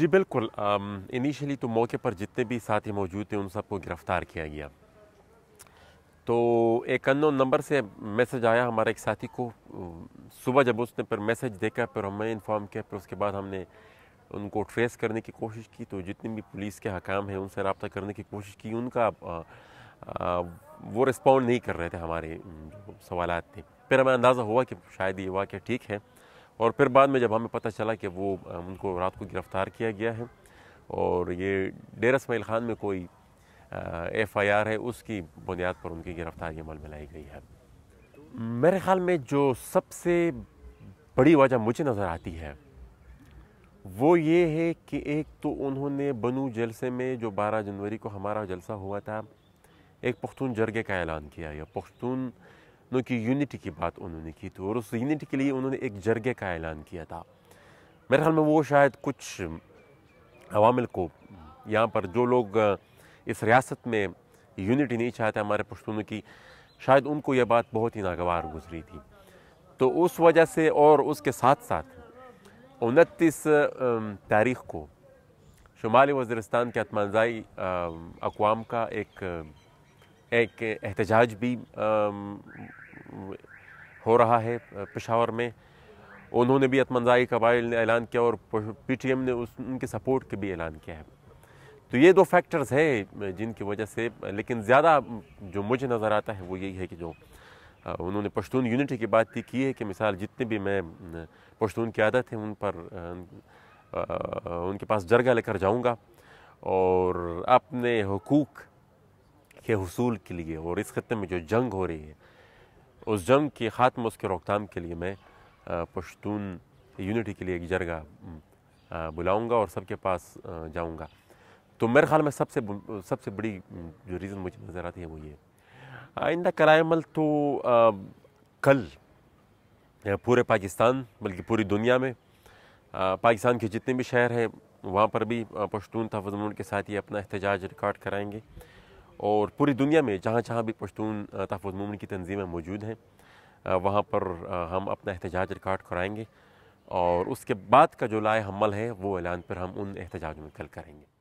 جی بالکل انیشلی تو موقع پر جتنے بھی ساتھی موجود تھے ان سب کو گرفتار کیا گیا تو ایک انو نمبر سے میسج آیا ہمارے ایک ساتھی کو صبح جب اس نے پھر میسج دیکھا پھر ہمیں انفارم کیا پھر اس کے بعد ہم نے ان کو ٹریس کرنے کی کوشش کی تو جتنے بھی پولیس کے حکام ہیں ان سے رابطہ کرنے کی کوشش کی ان کا وہ رسپونڈ نہیں کر رہے تھے ہمارے سوالات تھے پھر ہمیں اندازہ ہوا کہ شاید یہ واقعہ ٹھیک ہے اور پھر بعد میں جب ہمیں پتہ چلا کہ وہ ان کو رات کو گرفتار کیا گیا ہے اور یہ ڈیر اسماعیل خان میں کوئی ایف آئی آر ہے اس کی بنیاد پر ان کی گرفتاری عمل میں لائی گئی ہے میرے خیال میں جو سب سے بڑی وجہ مجھے نظر آتی ہے وہ یہ ہے کہ ایک تو انہوں نے بنو جلسے میں جو بارہ جنوری کو ہمارا جلسہ ہوا تھا ایک پختون جرگے کا اعلان کیا یا پختون ان کی یونٹی کی بات انہوں نے کی تھی اور اس یونٹی کے لیے انہوں نے ایک جرگے کا اعلان کیا تھا میرے خیال میں وہ شاید کچھ عوامل کو یہاں پر جو لوگ اس ریاست میں یونٹی نہیں چاہتے ہمارے پشتونوں کی شاید ان کو یہ بات بہت ہی ناگوار گزری تھی تو اس وجہ سے اور اس کے ساتھ ساتھ انتیس تاریخ کو شمالی وزیرستان کے اتمانزائی اقوام کا ایک ایک احتجاج بھی ہو رہا ہے پشاور میں انہوں نے بھی اتمنزائی قبائل نے اعلان کیا اور پی ٹی ایم نے اس ان کے سپورٹ کے بھی اعلان کیا ہے تو یہ دو فیکٹرز ہیں جن کی وجہ سے لیکن زیادہ جو مجھے نظر آتا ہے وہ یہی ہے کہ جو انہوں نے پشتون یونٹی کی بات یہ کی ہے کہ مثال جتنے بھی میں پشتون قیادت ہیں ان پر ان کے پاس جرگہ لے کر جاؤں گا اور اپنے حقوق کے حصول کے لیے اور اس خطے میں جو جنگ ہو رہی ہے اس جنگ کی خاتم اس کے روک تھام کے لیے میں پشتون یونٹی کے لیے ایک جرگہ بلاؤں گا اور سب کے پاس جاؤں گا تو میرے خیال میں سب سے سب سے بڑی جو ریزن مجھے نظر آتی ہے وہ یہ آئندہ کرائے عمل تو کل پورے پاکستان بلکہ پوری دنیا میں پاکستان کے جتنے بھی شہر ہیں وہاں پر بھی پشتون مون کے ساتھ یہ اپنا احتجاج ریکارڈ کرائیں گے اور پوری دنیا میں جہاں جہاں بھی پشتون تحفظ مومن کی تنظیمیں موجود ہیں وہاں پر ہم اپنا احتجاج ریکارڈ کرائیں گے اور اس کے بعد کا جو لائے حمل ہے وہ اعلان پر ہم ان احتجاج میں کل کریں گے